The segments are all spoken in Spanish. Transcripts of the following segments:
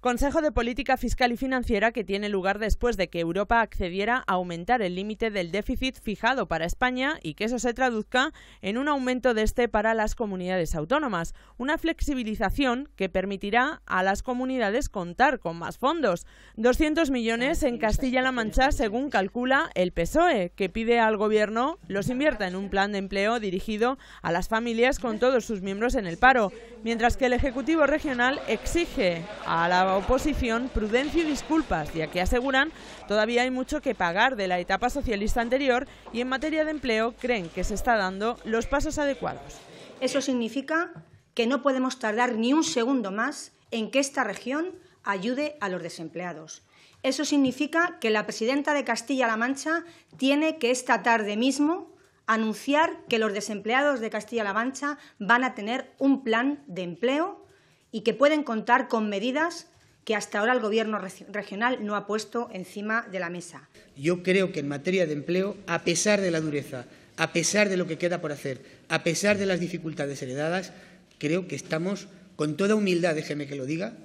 Consejo de Política Fiscal y Financiera que tiene lugar después de que Europa accediera a aumentar el límite del déficit fijado para España y que eso se traduzca en un aumento de este para las comunidades autónomas, una flexibilización que permitirá a las comunidades contar con más fondos, 200 millones en Castilla-La Mancha según calcula el PSOE, que pide al gobierno los invierta en un plan de empleo dirigido a las familias con todos sus miembros en el paro, mientras que el Ejecutivo Regional exige a la oposición prudencia y disculpas, ya que aseguran todavía hay mucho que pagar de la etapa socialista anterior y en materia de empleo creen que se está dando los pasos adecuados. Eso significa que no podemos tardar ni un segundo más en que esta región ayude a los desempleados. Eso significa que la presidenta de Castilla-La Mancha tiene que esta tarde mismo anunciar que los desempleados de Castilla-La Mancha van a tener un plan de empleo y que pueden contar con medidas que hasta ahora el Gobierno regional no ha puesto encima de la mesa. Yo creo que en materia de empleo, a pesar de la dureza, a pesar de lo que queda por hacer, a pesar de las dificultades heredadas, creo que estamos, con toda humildad, déjeme que lo diga,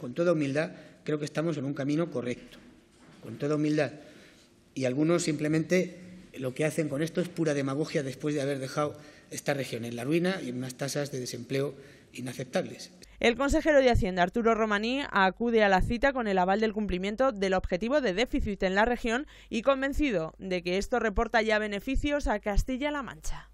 con toda humildad, creo que estamos en un camino correcto, con toda humildad. Y algunos simplemente lo que hacen con esto es pura demagogia después de haber dejado esta región en la ruina y en unas tasas de desempleo inaceptables. El consejero de Hacienda, Arturo Romaní, acude a la cita con el aval del cumplimiento del objetivo de déficit en la región y convencido de que esto reporta ya beneficios a Castilla-La Mancha.